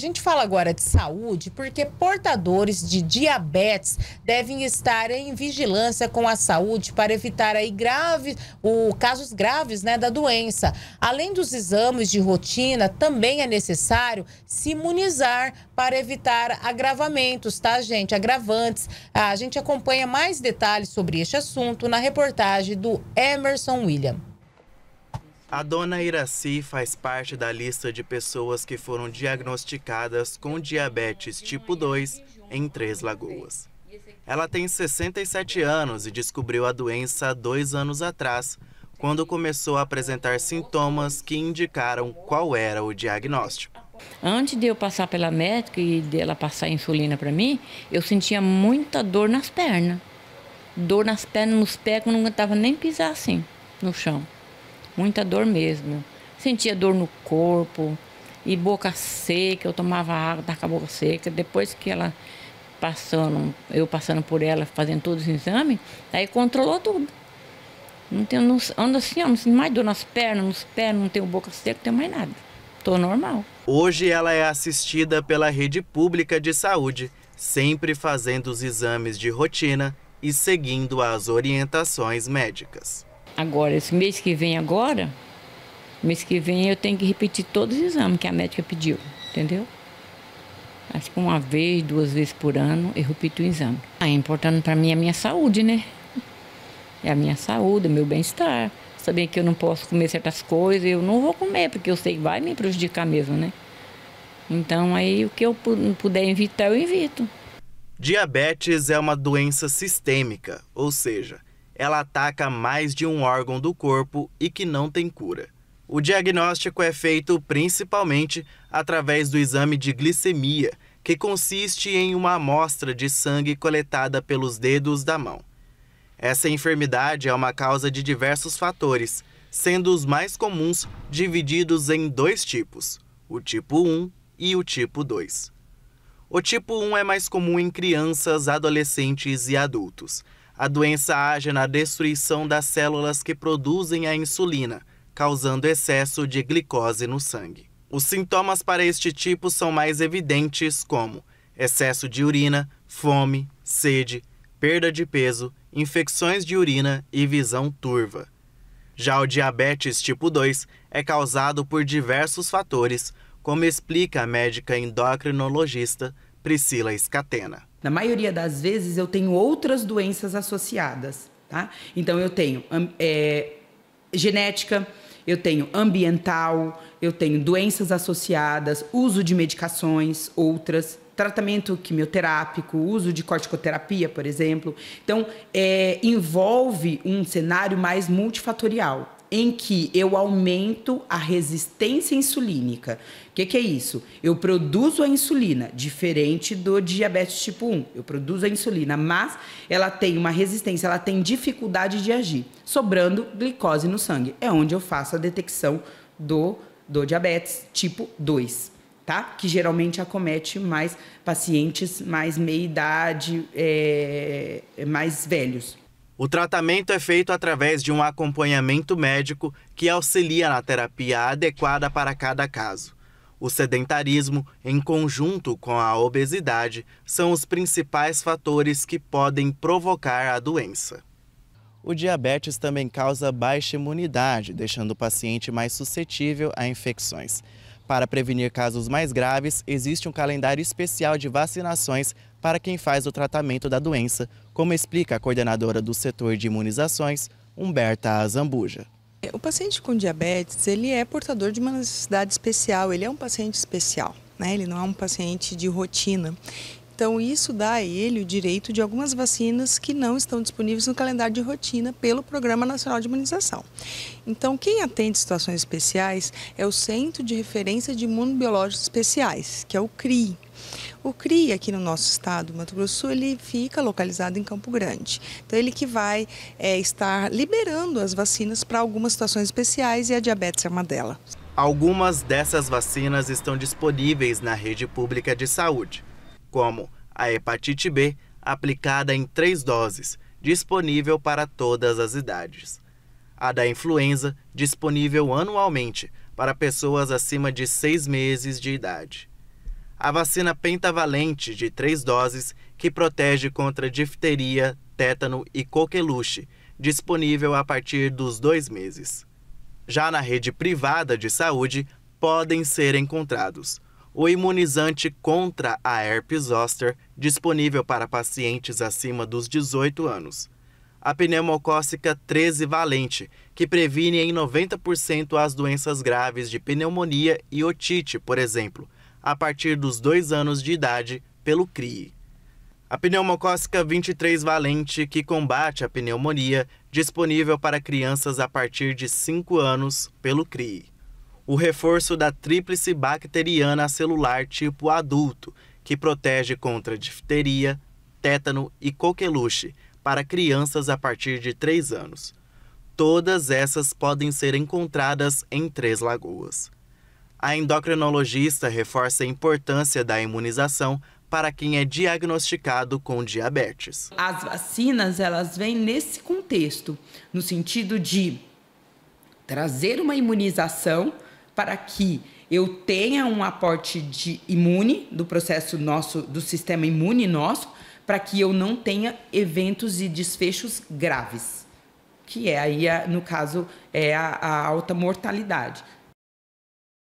gente fala agora de saúde porque portadores de diabetes devem estar em vigilância com a saúde para evitar aí graves, o, casos graves né, da doença. Além dos exames de rotina, também é necessário se imunizar para evitar agravamentos, tá, gente? Agravantes. A gente acompanha mais detalhes sobre este assunto na reportagem do Emerson William. A dona Iraci faz parte da lista de pessoas que foram diagnosticadas com diabetes tipo 2 em Três Lagoas. Ela tem 67 anos e descobriu a doença dois anos atrás, quando começou a apresentar sintomas que indicaram qual era o diagnóstico. Antes de eu passar pela médica e dela passar insulina para mim, eu sentia muita dor nas pernas. Dor nas pernas, nos pés, que eu não aguentava nem pisar assim no chão muita dor mesmo. Sentia dor no corpo e boca seca, eu tomava água, tava com a boca seca. Depois que ela passando, eu passando por ela, fazendo todos os exames, aí controlou tudo. Não tenho, não, ando assim, não sinto mais dor nas pernas, nos pés, não tenho boca seca, não tenho mais nada. Tô normal. Hoje ela é assistida pela rede pública de saúde, sempre fazendo os exames de rotina e seguindo as orientações médicas. Agora, esse mês que vem agora, mês que vem eu tenho que repetir todos os exames que a médica pediu, entendeu? Acho que uma vez, duas vezes por ano eu repito o exame. Ah, é importante para mim é a minha saúde, né? É a minha saúde, o meu bem-estar. Saber que eu não posso comer certas coisas, eu não vou comer, porque eu sei que vai me prejudicar mesmo, né? Então aí o que eu puder evitar, eu invito Diabetes é uma doença sistêmica, ou seja, ela ataca mais de um órgão do corpo e que não tem cura. O diagnóstico é feito principalmente através do exame de glicemia, que consiste em uma amostra de sangue coletada pelos dedos da mão. Essa enfermidade é uma causa de diversos fatores, sendo os mais comuns divididos em dois tipos, o tipo 1 e o tipo 2. O tipo 1 é mais comum em crianças, adolescentes e adultos, a doença age na destruição das células que produzem a insulina, causando excesso de glicose no sangue. Os sintomas para este tipo são mais evidentes, como excesso de urina, fome, sede, perda de peso, infecções de urina e visão turva. Já o diabetes tipo 2 é causado por diversos fatores, como explica a médica endocrinologista Priscila Escatena. Na maioria das vezes eu tenho outras doenças associadas, tá? Então eu tenho é, genética, eu tenho ambiental, eu tenho doenças associadas, uso de medicações, outras, tratamento quimioterápico, uso de corticoterapia, por exemplo. Então, é, envolve um cenário mais multifatorial em que eu aumento a resistência insulínica. O que, que, é isso? Eu produzo a insulina, diferente do diabetes tipo 1. Eu produzo a insulina, mas ela tem uma resistência, ela tem dificuldade de agir, sobrando glicose no sangue. É onde eu faço a detecção do, do diabetes tipo 2. Tá? Que geralmente acomete mais pacientes mais meia idade, é, mais velhos. O tratamento é feito através de um acompanhamento médico que auxilia na terapia adequada para cada caso. O sedentarismo, em conjunto com a obesidade, são os principais fatores que podem provocar a doença. O diabetes também causa baixa imunidade, deixando o paciente mais suscetível a infecções. Para prevenir casos mais graves, existe um calendário especial de vacinações para quem faz o tratamento da doença, como explica a coordenadora do setor de imunizações, Humberta Azambuja. O paciente com diabetes, ele é portador de uma necessidade especial, ele é um paciente especial, né? ele não é um paciente de rotina. Então, isso dá a ele o direito de algumas vacinas que não estão disponíveis no calendário de rotina pelo Programa Nacional de Imunização. Então, quem atende situações especiais é o Centro de Referência de Imunobiológicos Especiais, que é o CRI. O CRI aqui no nosso estado, Mato Grosso, ele fica localizado em Campo Grande. Então ele que vai é, estar liberando as vacinas para algumas situações especiais e a diabetes é uma delas. Algumas dessas vacinas estão disponíveis na rede pública de saúde como a hepatite B, aplicada em três doses, disponível para todas as idades. A da influenza, disponível anualmente para pessoas acima de seis meses de idade. A vacina pentavalente de três doses, que protege contra difteria, tétano e coqueluche, disponível a partir dos dois meses. Já na rede privada de saúde, podem ser encontrados o imunizante contra a herpes zoster disponível para pacientes acima dos 18 anos. A pneumocócica 13 valente, que previne em 90% as doenças graves de pneumonia e otite, por exemplo, a partir dos 2 anos de idade, pelo CRI. A pneumocócica 23 valente, que combate a pneumonia, disponível para crianças a partir de 5 anos, pelo CRI o reforço da tríplice bacteriana celular tipo adulto, que protege contra difteria, tétano e coqueluche para crianças a partir de 3 anos. Todas essas podem ser encontradas em Três Lagoas. A endocrinologista reforça a importância da imunização para quem é diagnosticado com diabetes. As vacinas, elas vêm nesse contexto, no sentido de trazer uma imunização para que eu tenha um aporte de imune do processo nosso, do sistema imune nosso, para que eu não tenha eventos e desfechos graves, que é aí, no caso, é a, a alta mortalidade.